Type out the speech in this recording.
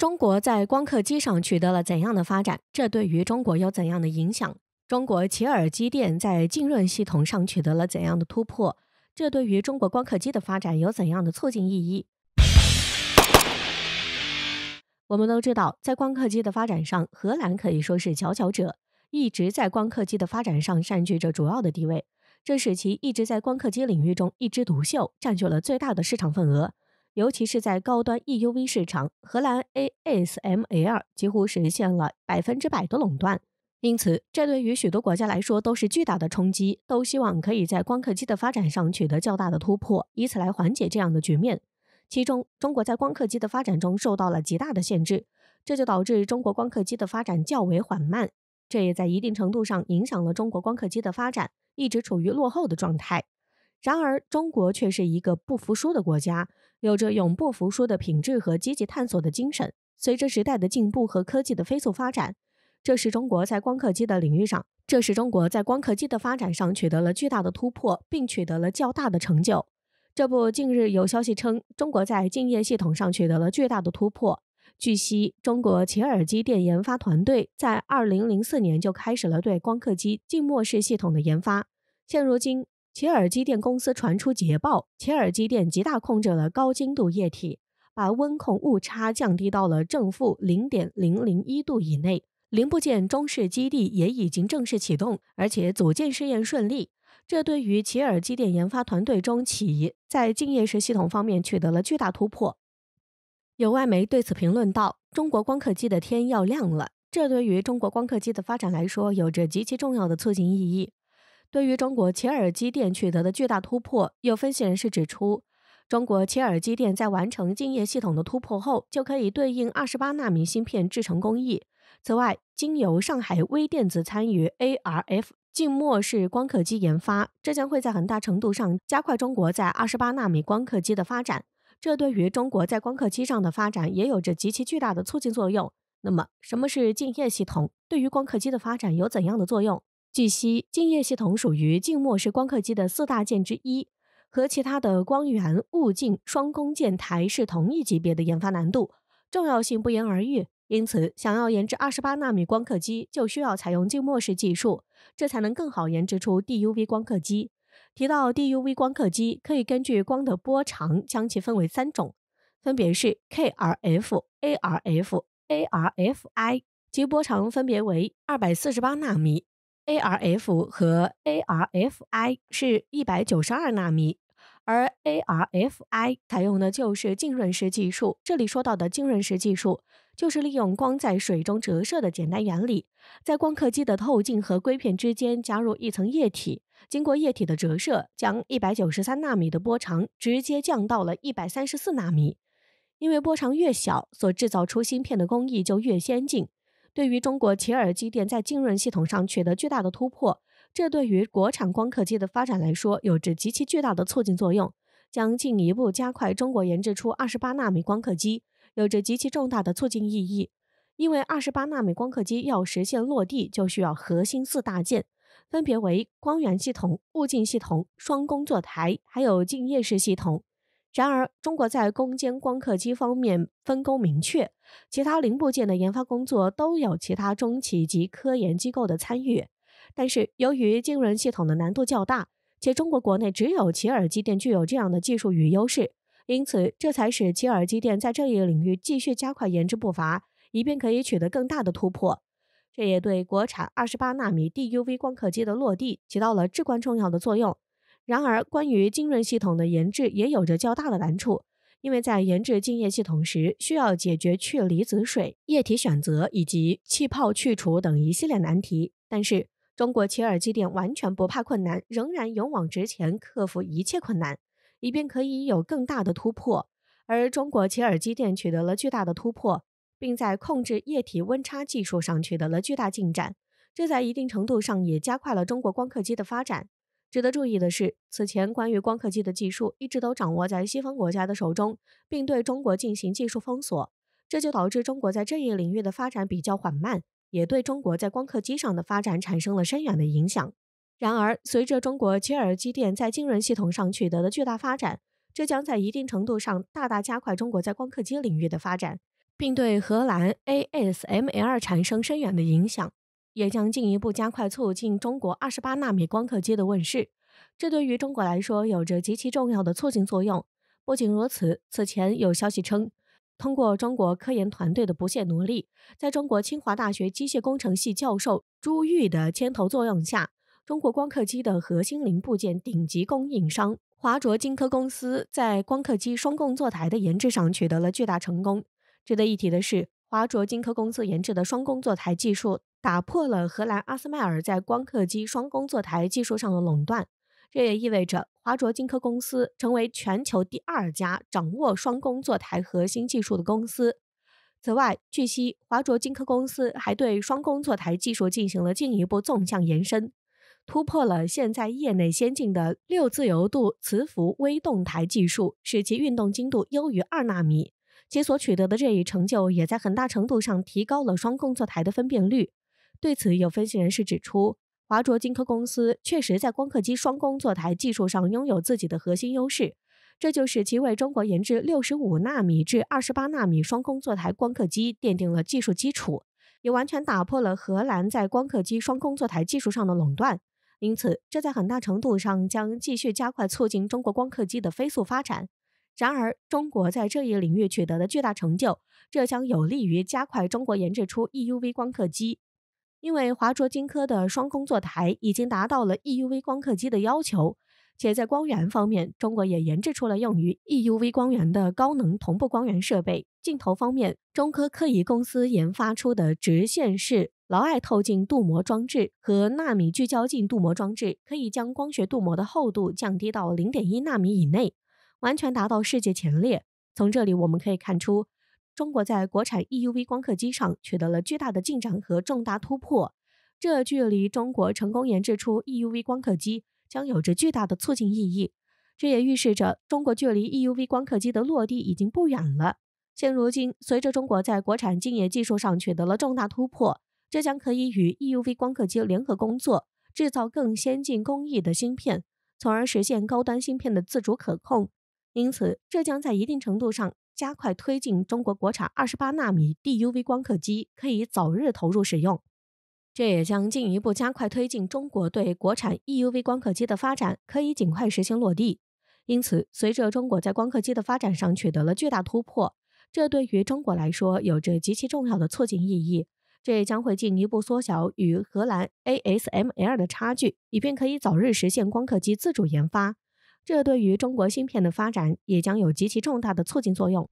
中国在光刻机上取得了怎样的发展？这对于中国有怎样的影响？中国奇尔机电在浸润系统上取得了怎样的突破？这对于中国光刻机的发展有怎样的促进意义？我们都知道，在光刻机的发展上，荷兰可以说是佼佼者，一直在光刻机的发展上占据着主要的地位，这使其一直在光刻机领域中一枝独秀，占据了最大的市场份额。尤其是在高端 EUV 市场，荷兰 ASML 几乎实现了百分之百的垄断，因此，这对于许多国家来说都是巨大的冲击。都希望可以在光刻机的发展上取得较大的突破，以此来缓解这样的局面。其中，中国在光刻机的发展中受到了极大的限制，这就导致中国光刻机的发展较为缓慢。这也在一定程度上影响了中国光刻机的发展，一直处于落后的状态。然而，中国却是一个不服输的国家，有着永不服输的品质和积极探索的精神。随着时代的进步和科技的飞速发展，这是中国在光刻机的领域上，这是中国在光刻机的发展上取得了巨大的突破，并取得了较大的成就。这不，近日有消息称，中国在静液系统上取得了巨大的突破。据悉，中国启尔机电研发团队在二零零四年就开始了对光刻机静默式系统的研发，现如今。奇尔机电公司传出捷报，奇尔机电极大控制了高精度液体，把温控误差降低到了正负零点零零一度以内。零部件中式基地也已经正式启动，而且组件试验顺利。这对于奇尔机电研发团队中企在静液式系统方面取得了巨大突破。有外媒对此评论道：“中国光刻机的天要亮了。”这对于中国光刻机的发展来说，有着极其重要的促进意义。对于中国切尔基电取得的巨大突破，有分析人士指出，中国切尔基电在完成静液系统的突破后，就可以对应二十八纳米芯片制成工艺。此外，经由上海微电子参与 A R F 静默式光刻机研发，这将会在很大程度上加快中国在二十八纳米光刻机的发展。这对于中国在光刻机上的发展也有着极其巨大的促进作用。那么，什么是镜液系统？对于光刻机的发展有怎样的作用？据悉，镜液系统属于静默式光刻机的四大件之一，和其他的光源、物镜、双工件台是同一级别的研发难度，重要性不言而喻。因此，想要研制二十八纳米光刻机，就需要采用静默式技术，这才能更好研制出 DUV 光刻机。提到 DUV 光刻机，可以根据光的波长将其分为三种，分别是 KrF、ArF、ArFi，其波长分别为二百四十八纳米。ARF 和 ARFI 是一百九十二纳米，而 ARFI 采用的就是浸润式技术。这里说到的浸润式技术，就是利用光在水中折射的简单原理，在光刻机的透镜和硅片之间加入一层液体，经过液体的折射，将一百九十三纳米的波长直接降到了一百三十四纳米。因为波长越小，所制造出芯片的工艺就越先进。对于中国切尔机电在浸润系统上取得巨大的突破，这对于国产光刻机的发展来说有着极其巨大的促进作用，将进一步加快中国研制出二十八纳米光刻机，有着极其重大的促进意义。因为二十八纳米光刻机要实现落地，就需要核心四大件，分别为光源系统、物镜系统、双工作台，还有浸液式系统。然而，中国在攻坚光刻机方面分工明确，其他零部件的研发工作都有其他中企及科研机构的参与。但是，由于金融系统的难度较大，且中国国内只有奇尔机电具有这样的技术与优势，因此，这才使奇尔机电在这一领域继续加快研制步伐，以便可以取得更大的突破。这也对国产二十八纳米 DUV 光刻机的落地起到了至关重要的作用。然而，关于浸润系统的研制也有着较大的难处，因为在研制浸液系统时，需要解决去离子水液体选择以及气泡去除等一系列难题。但是，中国切尔机电完全不怕困难，仍然勇往直前，克服一切困难，以便可以有更大的突破。而中国切尔机电取得了巨大的突破，并在控制液体温差技术上取得了巨大进展，这在一定程度上也加快了中国光刻机的发展。值得注意的是，此前关于光刻机的技术一直都掌握在西方国家的手中，并对中国进行技术封锁，这就导致中国在这一领域的发展比较缓慢，也对中国在光刻机上的发展产生了深远的影响。然而，随着中国切尔机电在晶润系统上取得的巨大发展，这将在一定程度上大大加快中国在光刻机领域的发展，并对荷兰 ASML 产生深远的影响。也将进一步加快促进中国二十八纳米光刻机的问世，这对于中国来说有着极其重要的促进作用。不仅如此，此前有消息称，通过中国科研团队的不懈努力，在中国清华大学机械工程系教授朱玉的牵头作用下，中国光刻机的核心零部件顶级供应商华卓金科公司在光刻机双工作台的研制上取得了巨大成功。值得一提的是，华卓金科公司研制的双工作台技术。打破了荷兰阿斯麦尔在光刻机双工作台技术上的垄断，这也意味着华卓金科公司成为全球第二家掌握双工作台核心技术的公司。此外，据悉，华卓金科公司还对双工作台技术进行了进一步纵向延伸，突破了现在业内先进的六自由度磁浮微动台技术，使其运动精度优于二纳米。其所取得的这一成就，也在很大程度上提高了双工作台的分辨率。对此，有分析人士指出，华卓金科公司确实在光刻机双工作台技术上拥有自己的核心优势，这就是其为中国研制六十五纳米至二十八纳米双工作台光刻机奠定了技术基础，也完全打破了荷兰在光刻机双工作台技术上的垄断。因此，这在很大程度上将继续加快促进中国光刻机的飞速发展。然而，中国在这一领域取得的巨大成就，这将有利于加快中国研制出 EUV 光刻机。因为华卓晶科的双工作台已经达到了 EUV 光刻机的要求，且在光源方面，中国也研制出了用于 EUV 光源的高能同步光源设备。镜头方面，中科科仪公司研发出的直线式劳埃透镜镀膜装置和纳米聚焦镜镀膜装置，可以将光学镀膜的厚度降低到零点一纳米以内，完全达到世界前列。从这里我们可以看出。中国在国产 EUV 光刻机上取得了巨大的进展和重大突破，这距离中国成功研制出 EUV 光刻机将有着巨大的促进意义。这也预示着中国距离 EUV 光刻机的落地已经不远了。现如今，随着中国在国产晶业技术上取得了重大突破，这将可以与 EUV 光刻机联合工作，制造更先进工艺的芯片，从而实现高端芯片的自主可控。因此，这将在一定程度上。加快推进中国国产二十八纳米 DUV 光刻机可以早日投入使用，这也将进一步加快推进中国对国产 EUV 光刻机的发展，可以尽快实现落地。因此，随着中国在光刻机的发展上取得了巨大突破，这对于中国来说有着极其重要的促进意义。这将会进一步缩小与荷兰 ASML 的差距，以便可以早日实现光刻机自主研发。这对于中国芯片的发展，也将有极其重大的促进作用。